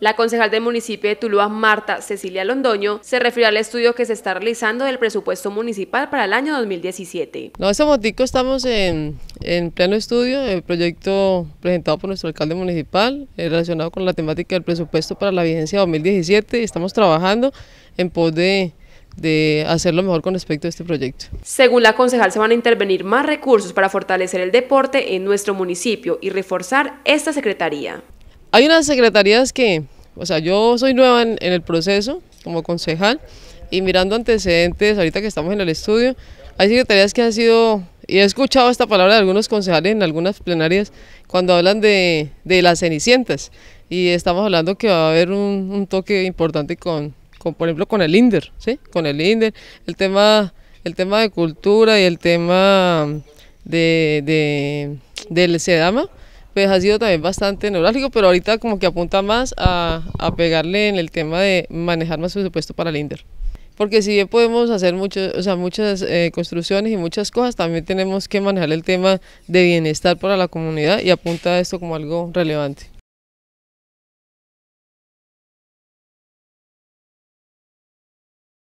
La concejal del municipio de Tuluá, Marta Cecilia Londoño, se refirió al estudio que se está realizando del presupuesto municipal para el año 2017. No, este momento estamos en, pleno estudio, el proyecto presentado por nuestro alcalde municipal eh, relacionado con la temática del presupuesto para la vigencia 2017 y estamos trabajando en pos de de lo mejor con respecto a este proyecto. Según la concejal, se van a intervenir más recursos para fortalecer el deporte en nuestro municipio y reforzar esta secretaría. Hay unas secretarías que, o sea, yo soy nueva en, el proceso como concejal y mirando antecedentes, ahorita que estamos en el estudio, hay secretarías que han sido, y he escuchado esta palabra de algunos concejales en algunas plenarias, cuando hablan de, las cenicientas, y estamos hablando que va a haber un, toque importante con, por ejemplo, con el INDER, ¿sí? Con el INDER, el tema, el tema de cultura y el tema de, de, del SEDAMA, pues ha sido también bastante neurálgico, pero ahorita como que apunta más a, pegarle en el tema de manejar más presupuesto para el INDER porque si bien podemos hacer mucho, o sea, muchas eh, construcciones y muchas cosas, también tenemos que manejar el tema de bienestar para la comunidad y apunta a esto como algo relevante.